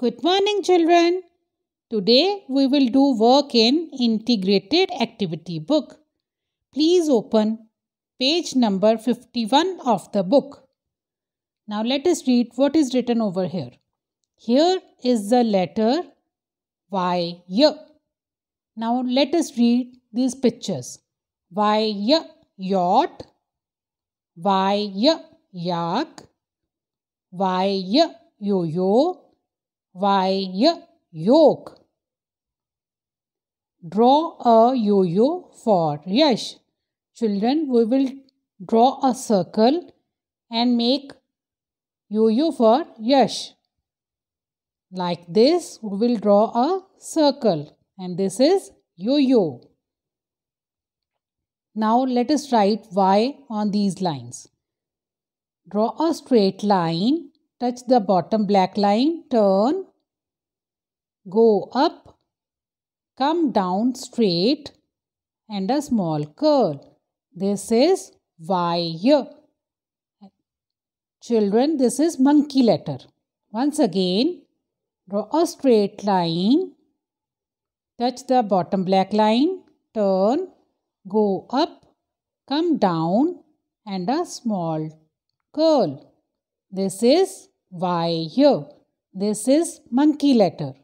Good morning children. Today we will do work in integrated activity book. Please open page number 51 of the book. Now let us read what is written over here. Here is the letter Y. -y. Now let us read these pictures. Y. -y yacht. Y. -y yak. Y. yo-yo Y yoke. Draw a yo-yo for Yash. Children, we will draw a circle and make yo-yo for Yash. Like this, we will draw a circle and this is yo-yo. Now let us write Y on these lines. Draw a straight line touch the bottom black line, turn, go up, come down straight and a small curl. This is wire. Children, this is monkey letter. Once again, draw a straight line, touch the bottom black line, turn, go up, come down and a small curl. This is Y here. This is monkey letter.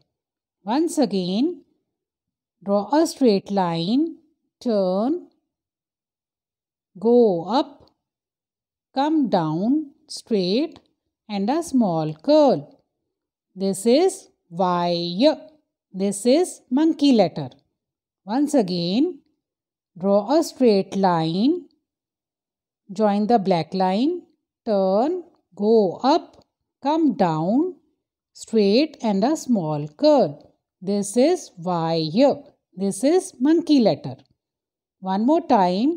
Once again, draw a straight line, turn, go up, come down, straight and a small curl. This is Y. This is monkey letter. Once again, draw a straight line, join the black line, turn, go up, come down straight and a small curve. This is Y here. This is monkey letter. One more time.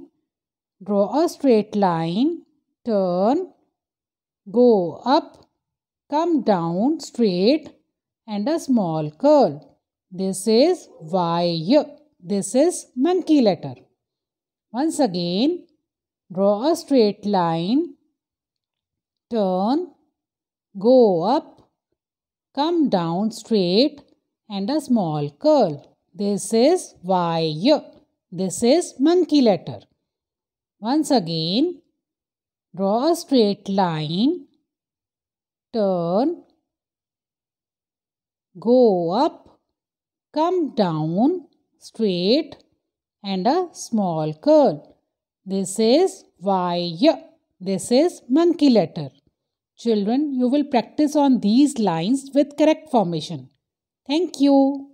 Draw a straight line, turn, go up, come down straight and a small curve. This is Y here. This is monkey letter. Once again, draw a straight line, turn, go up, come down straight and a small curl. This is Y. This is monkey letter. Once again, draw a straight line, turn, go up, come down straight and a small curl. This is Y. This is monkey letter. Children, you will practice on these lines with correct formation. Thank you.